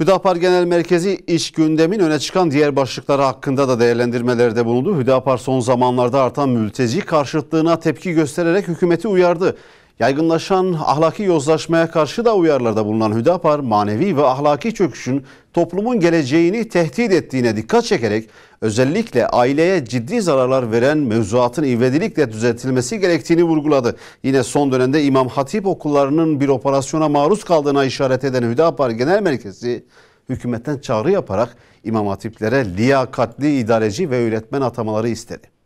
Hüdapar Genel Merkezi iş gündemin öne çıkan diğer başlıkları hakkında da değerlendirmelerde bulundu. Hüdapar son zamanlarda artan mülteci karşıtlığına tepki göstererek hükümeti uyardı. Yaygınlaşan ahlaki yozlaşmaya karşı da uyarlarda bulunan Hüdapar, manevi ve ahlaki çöküşün toplumun geleceğini tehdit ettiğine dikkat çekerek özellikle aileye ciddi zararlar veren mevzuatın ivedilikle düzeltilmesi gerektiğini vurguladı. Yine son dönemde İmam Hatip okullarının bir operasyona maruz kaldığına işaret eden Hüdapar Genel Merkezi hükümetten çağrı yaparak İmam Hatiplere liyakatli idareci ve öğretmen atamaları istedi.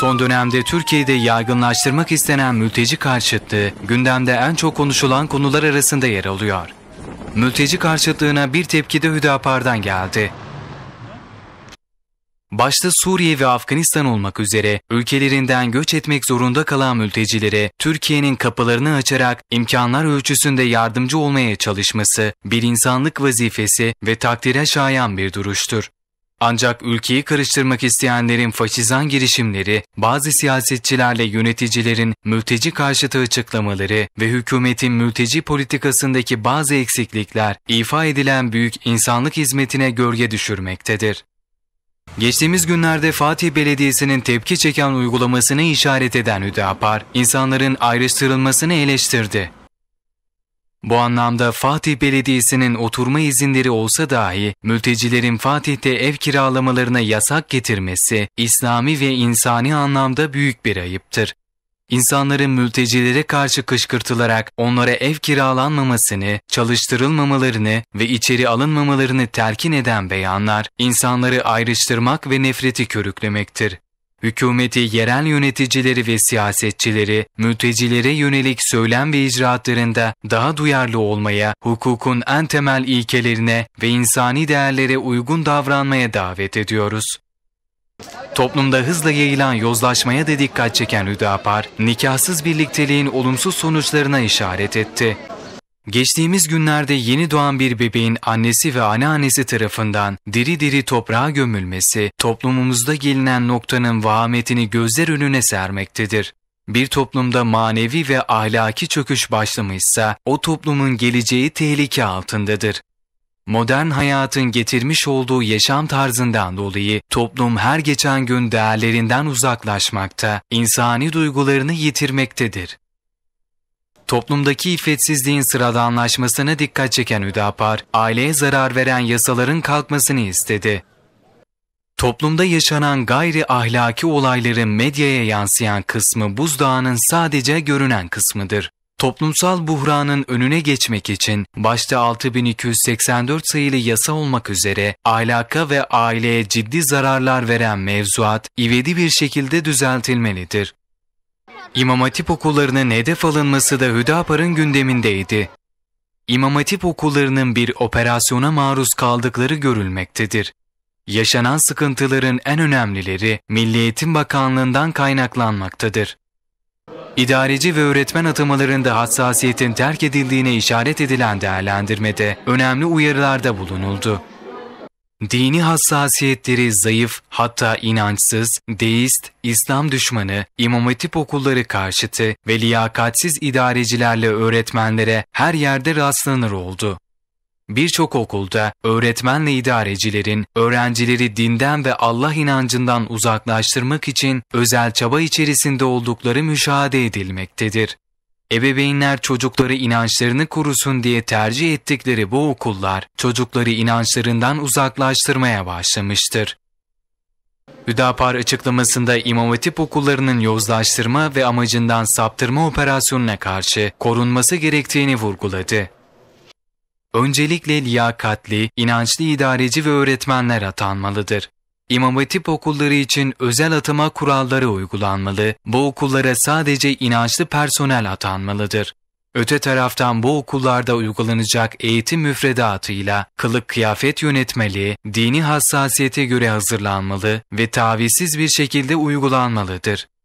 Son dönemde Türkiye'de yaygınlaştırmak istenen mülteci karşıtlığı gündemde en çok konuşulan konular arasında yer alıyor. Mülteci karşıtlığına bir tepki de Hüdapar'dan geldi. Başta Suriye ve Afganistan olmak üzere ülkelerinden göç etmek zorunda kalan mültecilere Türkiye'nin kapılarını açarak imkanlar ölçüsünde yardımcı olmaya çalışması bir insanlık vazifesi ve takdire şayan bir duruştur. Ancak ülkeyi karıştırmak isteyenlerin faşizan girişimleri, bazı siyasetçilerle yöneticilerin mülteci karşıtı açıklamaları ve hükümetin mülteci politikasındaki bazı eksiklikler ifa edilen büyük insanlık hizmetine gölge düşürmektedir. Geçtiğimiz günlerde Fatih Belediyesi'nin tepki çeken uygulamasını işaret eden Hüdapar, insanların ayrıştırılmasını eleştirdi. Bu anlamda Fatih Belediyesi'nin oturma izinleri olsa dahi mültecilerin Fatih'te ev kiralamalarına yasak getirmesi İslami ve insani anlamda büyük bir ayıptır. İnsanların mültecilere karşı kışkırtılarak onlara ev kiralanmamasını, çalıştırılmamalarını ve içeri alınmamalarını telkin eden beyanlar, insanları ayrıştırmak ve nefreti körüklemektir. Hükümeti, yerel yöneticileri ve siyasetçileri mültecilere yönelik söylem ve icraatlarında daha duyarlı olmaya, hukukun en temel ilkelerine ve insani değerlere uygun davranmaya davet ediyoruz. Toplumda hızla yayılan yozlaşmaya da dikkat çeken Hüdapar, nikahsız birlikteliğin olumsuz sonuçlarına işaret etti. Geçtiğimiz günlerde yeni doğan bir bebeğin annesi ve anneannesi tarafından diri diri toprağa gömülmesi, toplumumuzda gelinen noktanın vahametini gözler önüne sermektedir. Bir toplumda manevi ve ahlaki çöküş başlamışsa o toplumun geleceği tehlike altındadır. Modern hayatın getirmiş olduğu yaşam tarzından dolayı toplum her geçen gün değerlerinden uzaklaşmakta, insani duygularını yitirmektedir. Toplumdaki iffetsizliğin sıradanlaşmasına dikkat çeken Hüdapar, aileye zarar veren yasaların kalkmasını istedi. Toplumda yaşanan gayri ahlaki olayların medyaya yansıyan kısmı buzdağının sadece görünen kısmıdır. Toplumsal buhranın önüne geçmek için başta 6284 sayılı yasa olmak üzere ahlaka ve aileye ciddi zararlar veren mevzuat ivedi bir şekilde düzeltilmelidir. İmam Hatip okullarının hedef alınması da Hüdapar'ın gündemindeydi. İmam Hatip okullarının bir operasyona maruz kaldıkları görülmektedir. Yaşanan sıkıntıların en önemlileri Milli Eğitim Bakanlığı'ndan kaynaklanmaktadır. İdareci ve öğretmen atamalarında hassasiyetin terk edildiğine işaret edilen değerlendirmede önemli uyarılarda bulunuldu. Dini hassasiyetleri zayıf hatta inançsız, deist, İslam düşmanı, imam hatip okulları karşıtı ve liyakatsiz idarecilerle öğretmenlere her yerde rastlanır oldu. Birçok okulda öğretmenle idarecilerin öğrencileri dinden ve Allah inancından uzaklaştırmak için özel çaba içerisinde oldukları müşahede edilmektedir. Ebeveynler çocukları inançlarını korusun diye tercih ettikleri bu okullar çocukları inançlarından uzaklaştırmaya başlamıştır. Hüdapar açıklamasında İmam Hatip okullarının yozlaştırma ve amacından saptırma operasyonuna karşı korunması gerektiğini vurguladı. Öncelikle liyakatli, inançlı idareci ve öğretmenler atanmalıdır. İmam Hatip okulları için özel atama kuralları uygulanmalı, bu okullara sadece inançlı personel atanmalıdır. Öte taraftan bu okullarda uygulanacak eğitim müfredatıyla kılık kıyafet yönetmeliği, dini hassasiyete göre hazırlanmalı ve tavizsiz bir şekilde uygulanmalıdır.